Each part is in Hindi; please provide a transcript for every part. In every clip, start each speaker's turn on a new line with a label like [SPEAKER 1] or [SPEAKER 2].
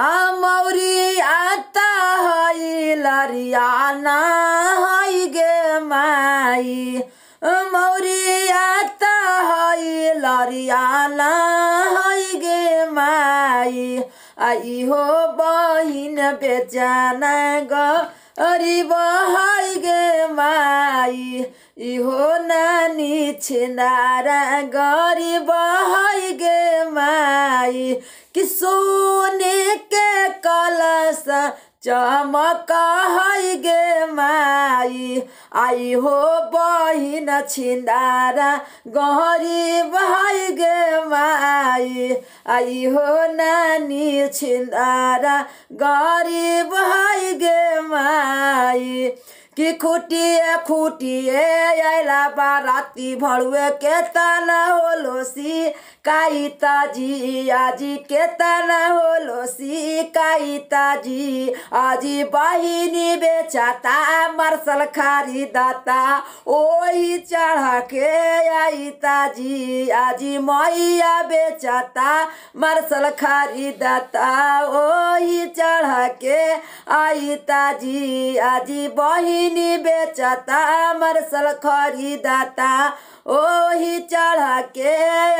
[SPEAKER 1] आमौरी आता है लरियाना है गे माई मौरी आता है लरियाना है गे माई आई हो बहिन बेचाना ग अरिब है गे माई इहो नानी छिनारा गरिब है गे माई कि सोने के कलश चमका है गे माई आई हो बहिन छिंदारा गरीब है गे माई आई हो नानी छिंदारा गरीब है गे माई कि खुटिए खुटिए अला बाराती भड़ुए के ताना हो लोसी काईता जी आजी के ताना हो लोसी काईता जी आजी बहिनी बेचाता मरसल खरीदाता ओई चढ़ा के आई ताजी आजी मैया बेचाता मरसल खरीदाता ओही चढ़ा के आई ताजी आजी बही चीनी बेचता मरसल खरीदाता ओ ही चढ़ा के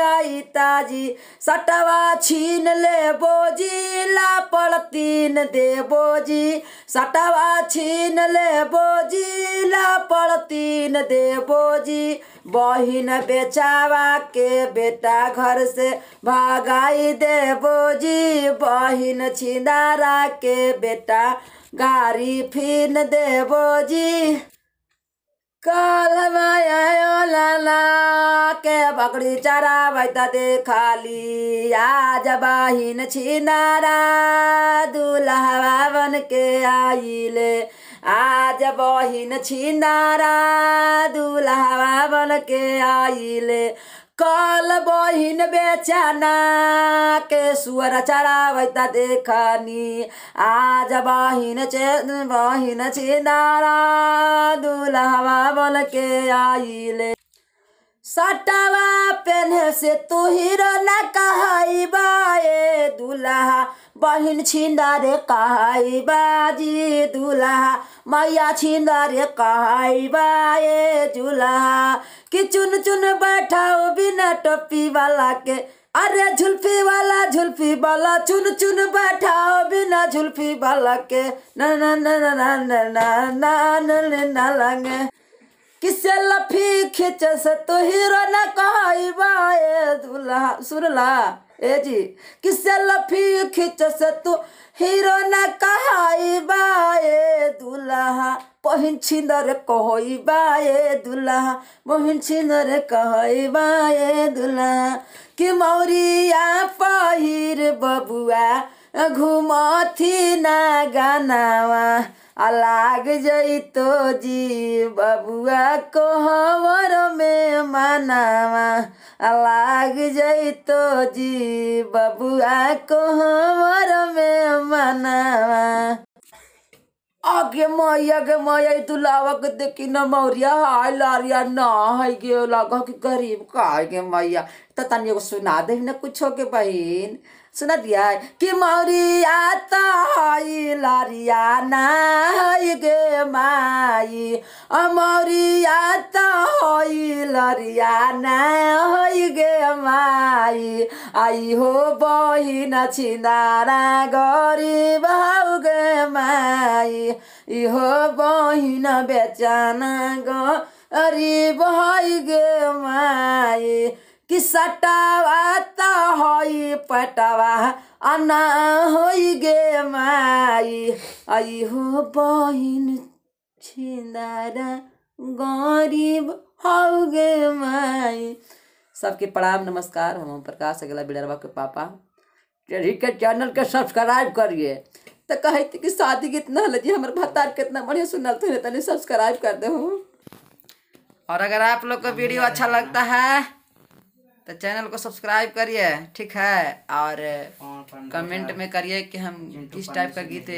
[SPEAKER 1] आई ताजी सटवा छीन ले बोजी ला पड़ती छीन दे बोजी सटवा छीन ले बोजी लपड़तीन दे बोजी बहिन बेचावा के बेटा घर से भगाई दे बोजी बहिन छिनारा के बेटा गारी फिन दे बोजी के बकड़ी चरा भैतते खाली आज बाहिन छिनारा दुल्हवा बन के आइले आज बहिन छिनारा दुल्हवा बन के आइले कल बहिन बेचना के सुअर चराबैत देखनी आज बहिन चे बहिन छिनारा दूल्हा बोल के आइले सटावा पेन्हे से तू हीरो न कहबा ए दुल्हा बहिन छिंदा रे कहबा जी दूल्हा मैया छिंदा रे कहबा ए दुल्हा कि चुन चुन बैठाओ बिना टोपी वाला के अरे झुलफी वाला झुलफी वाला चुन चुन बैठाओ बिना झुलफी वाला के ना ना ना ना ना ना ना ना ना ना किसे लफी खींच से तो हीरो न कहबा ए दुल्हा सुनला ए जी किसे लफी खींच से तो हीरो न कहबा ए दुल्हा बहिन छिंदर कहबा ए दुल्हा बहिन छिंदर कहबा ए दुल्हा कि मौरिया पहिर बबुआ घुमथी ना गानावा लाग जइतो जी बबुआ को हवर में मनावा लाग जइतो जी बबुआ को हवर में मनावा आगे मई आगे मई दुलावक देखी न मौरिया हाय लारिया ना है गे लग गरीब का गे मैया तो तनियो सुना दे न कुछ के बहन सुना दिया है कि मौरिया ताई लारिया नाई गे माई अमौरिया ताई लरिया नाई गे माई आई हो बहिन छिनारा गरीब हौ गे माई इहो बहिन बेचाना गरीब है गे कि सटावा त होई पटावा अना होई गे माई आई हो बहिन छिंदारा गरीब हो गे माई सबके प्रणाम नमस्कार हम प्रकाश अगला बिडरवा के पापा के चैनल के सब्सक्राइब करिए तो कहे थे कि शादी कितना लगी हमारे भत्तार कितना बढ़िया सुनल थे तो सब्सक्राइब कर दे और अगर आप लोग को वीडियो अच्छा लगता है तो चैनल को सब्सक्राइब करिए ठीक है और कमेंट में करिए कि हम किस टाइप का गीत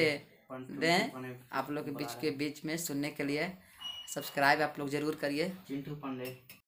[SPEAKER 1] दें आप लोग के बीच के बीच में सुनने के लिए सब्सक्राइब आप लोग जरूर करिए